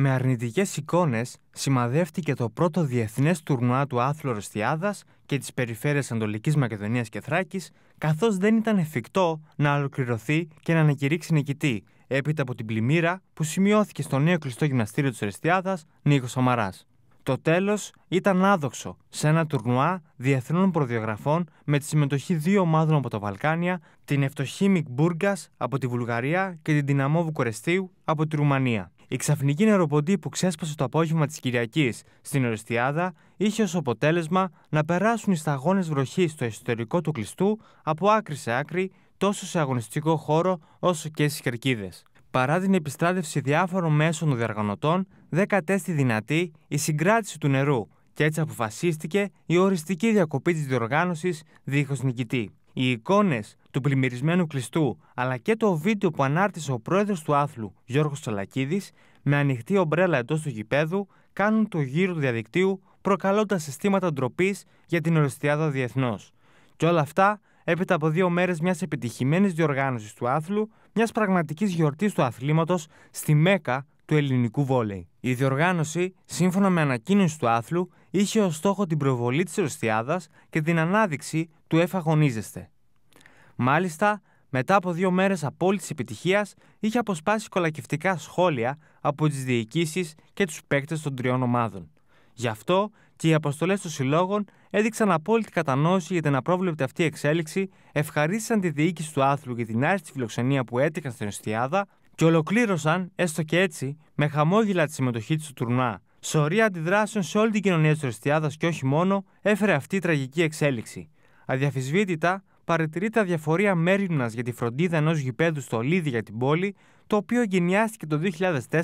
με αρνητικές εικόνες σημαδεύτηκε το πρώτο διεθνές τουρνουά του Άθλου Ρεστιάδας και της περιφέρειας Ανατολικής Μακεδονίας και Θράκης, καθώς δεν ήταν εφικτό να ολοκληρωθεί και να ανακηρύξει νικητή, έπειτα από την πλημμύρα που σημειώθηκε στο νέο κλειστό γυμναστήριο της Ρεστιάδας, Νίκος Σαμαράς. Το τέλος ήταν άδοξο σε ένα τουρνουά διεθνών προδιογραφών με τη συμμετοχή δύο ομάδων από τα Βαλκάνια, την Ευτοχή Μικ από τη Βουλγαρία και την Δυναμό Βουκορεστίου από τη Ρουμανία. Η ξαφνική νεροποντή που ξέσπασε το απόγευμα της Κυριακής στην Οριστιάδα είχε ως αποτέλεσμα να περάσουν οι σταγόνες βροχής στο εσωτερικό του κλειστού από άκρη σε άκρη τόσο σε αγωνιστικό χώρο όσο και στις κερκίδες. Παρά την επιστράτευση διάφορων μέσων των διαργανωτών, δεν κατέστη δυνατή η συγκράτηση του νερού και έτσι αποφασίστηκε η οριστική διακοπή της διοργάνωσης δίχως νικητή. Οι εικόνες του πλημμυρισμένου κλειστού αλλά και το βίντεο που ανάρτησε ο πρόεδρος του άθλου Γιώργος Τσολακίδη με ανοιχτή ομπρέλα εντός του γηπέδου κάνουν το γύρο του διαδικτύου προκαλώντας συστήματα ντροπής για την Οριστιάδα διεθνώς. Και όλα αυτά έπειτα από δύο μέρες μιας επιτυχημένης διοργάνωσης του άθλου, μιας πραγματικής γιορτής του αθλήματος στη Μέκα του ελληνικού βόλεϊ. Η διοργάνωση, σύμφωνα με ανακοίνωση του άθλου, είχε ως στόχο την προβολή της Ρωστιάδας και την ανάδειξη του «Εφαγωνίζεστε». Μάλιστα, μετά από δύο μέρες απόλυτης επιτυχίας, είχε αποσπάσει κολακευτικά σχόλια από τις διοικήσεις και τους παίκτες των τριών ομάδων. Γι' αυτό και οι αποστολές των συλλόγων έδειξαν απόλυτη κατανόηση για την απρόβλεπτη αυτή εξέλιξη, ευχαρίστησαν τη διοίκηση του άθλου για την άριστη φιλοξενία που έτυχαν στην Εστιάδα και ολοκλήρωσαν, έστω και έτσι, με χαμόγελα τη συμμετοχή του τουρνά. Σωρία αντιδράσεων σε όλη την κοινωνία της Εστιάδας και όχι μόνο, έφερε αυτή η τραγική εξέλιξη. Αδιαφυσβήτητα, τα διαφορία μέρημνας για τη φροντίδα ενός γηπέδου στο Λίδι για την πόλη, το οποίο εγκαινιάστηκε το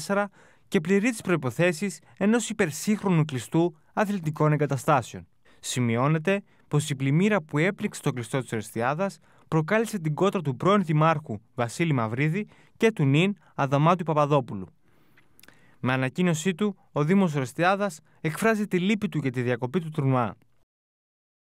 2004 και πληρεί τις προποθέσει ενός υπερσύγχρονου κλειστού αθλητικών εγκαταστάσεων. Σημειώνεται πως η πλημμύρα που έπληξε το κλειστό της Ορεστιάδας προκάλεσε την κότρα του πρώην Δημάρχου Βασίλη Μαυρίδη και του νυν Αδαμάτου Παπαδόπουλου. Με ανακοίνωσή του, ο Δήμος Ρεστιάδας εκφράζει τη λύπη του για τη διακοπή του τουρνουά.